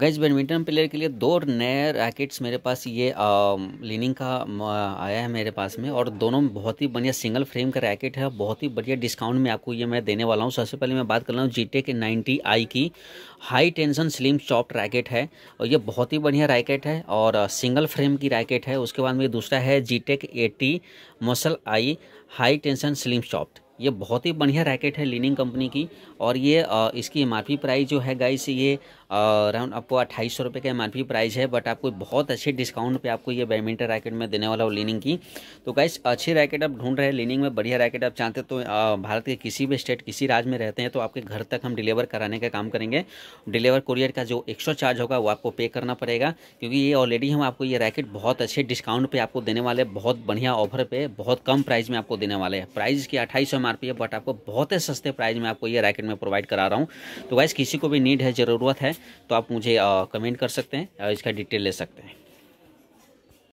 gas badminton player के लिए दो नए रैकेट्स मेरे पास ये लिनिंग um, लीनिंग का आया है मेरे पास में और दोनों बहुत ही बढ़िया सिंगल फ्रेम का रैकेट है बहुत ही बढ़िया डिस्काउंट में आपको ये मैं देने वाला हूँ सबसे पहले मैं बात कर रहा हूँ जी टेक नाइन्टी आई की high tension slim soft racket है और ये बहुत ही बढ़िया रैकेट है और सिंगल uh, फ्रेम की रैकेट है उसके बाद में दूसरा है G tech eighty muscle I high tension slim soft ये बहुत ही बढ़िया रैकेट है लीनिंग कंपनी की और ये इसकी एम प्राइस जो है गाइस ये अराउंड आपको अट्ठाईस सौ रुपये का एम प्राइस है बट आपको बहुत अच्छे डिस्काउंट पे आपको ये बैडमिंटन रैकेट में देने वाला हो लीनिंग की तो गाइस अच्छी रैकेट आप ढूंढ रहे हैं लीनिंग में बढ़िया रैकेट आप चाहते तो भारत के किसी भी स्टेट किसी राज्य में रहते हैं तो आपके घर तक हम डिलीवर कराने का काम करेंगे डिलीवर कुरियर का जो एक्स्ट्रा चार्ज होगा वो आपको पे करना पड़ेगा क्योंकि ये ऑलरेडी हम आपको ये रैकेट बहुत अच्छे डिस्काउंट पर आपको देने वाले बहुत बढ़िया ऑफर पर बहुत कम प्राइस में आपको देने वाले हैं प्राइस की अट्ठाईस एमआरपी है बट आपको बहुत ही सस्ते प्राइस में आपको ये रैकेट में प्रोवाइड करा रहा हूँ तो वाइज किसी को भी नीड है ज़रूरत है तो आप मुझे कमेंट कर सकते हैं इसका डिटेल ले सकते हैं